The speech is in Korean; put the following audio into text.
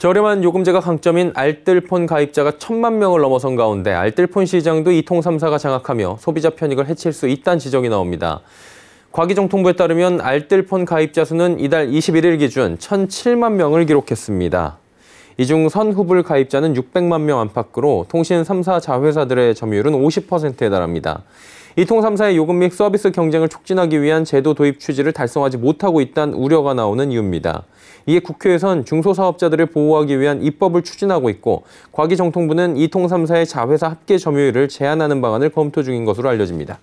저렴한 요금제가 강점인 알뜰폰 가입자가 천만 명을 넘어선 가운데 알뜰폰 시장도 이통 3사가 장악하며 소비자 편익을 해칠 수 있다는 지적이 나옵니다. 과기정통부에 따르면 알뜰폰 가입자 수는 이달 21일 기준 1,007만 명을 기록했습니다. 이 중 선후불 가입자는 600만 명 안팎으로 통신 3사 자회사들의 점유율은 50%에 달합니다. 이통 3사의 요금 및 서비스 경쟁을 촉진하기 위한 제도 도입 취지를 달성하지 못하고 있다는 우려가 나오는 이유입니다. 이에 국회에선 중소사업자들을 보호하기 위한 입법을 추진하고 있고 과기정통부는 이통 3사의 자회사 합계 점유율을 제한하는 방안을 검토 중인 것으로 알려집니다.